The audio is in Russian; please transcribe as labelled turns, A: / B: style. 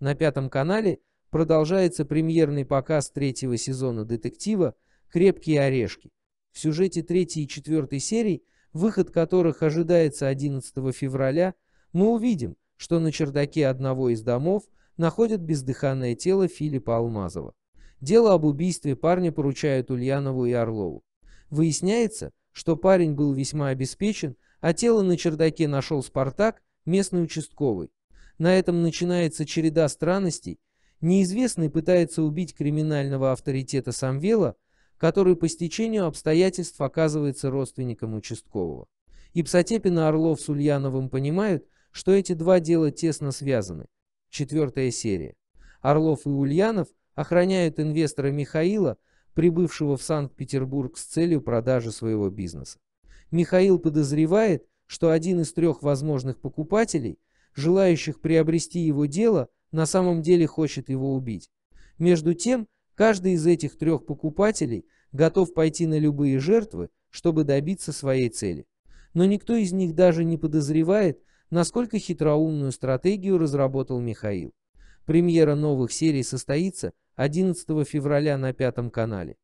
A: На пятом канале продолжается премьерный показ третьего сезона детектива «Крепкие орешки». В сюжете третьей и четвертой серий, выход которых ожидается 11 февраля, мы увидим, что на чердаке одного из домов находят бездыханное тело Филиппа Алмазова. Дело об убийстве парня поручают Ульянову и Орлову. Выясняется, что парень был весьма обеспечен, а тело на чердаке нашел Спартак, местный участковый. На этом начинается череда странностей. Неизвестный пытается убить криминального авторитета Самвела, который по стечению обстоятельств оказывается родственником участкового. И Псотепина Орлов с Ульяновым понимают, что эти два дела тесно связаны. Четвертая серия. Орлов и Ульянов охраняют инвестора Михаила, прибывшего в Санкт-Петербург с целью продажи своего бизнеса. Михаил подозревает, что один из трех возможных покупателей – желающих приобрести его дело, на самом деле хочет его убить. Между тем, каждый из этих трех покупателей готов пойти на любые жертвы, чтобы добиться своей цели. Но никто из них даже не подозревает, насколько хитроумную стратегию разработал Михаил. Премьера новых серий состоится 11 февраля на Пятом канале.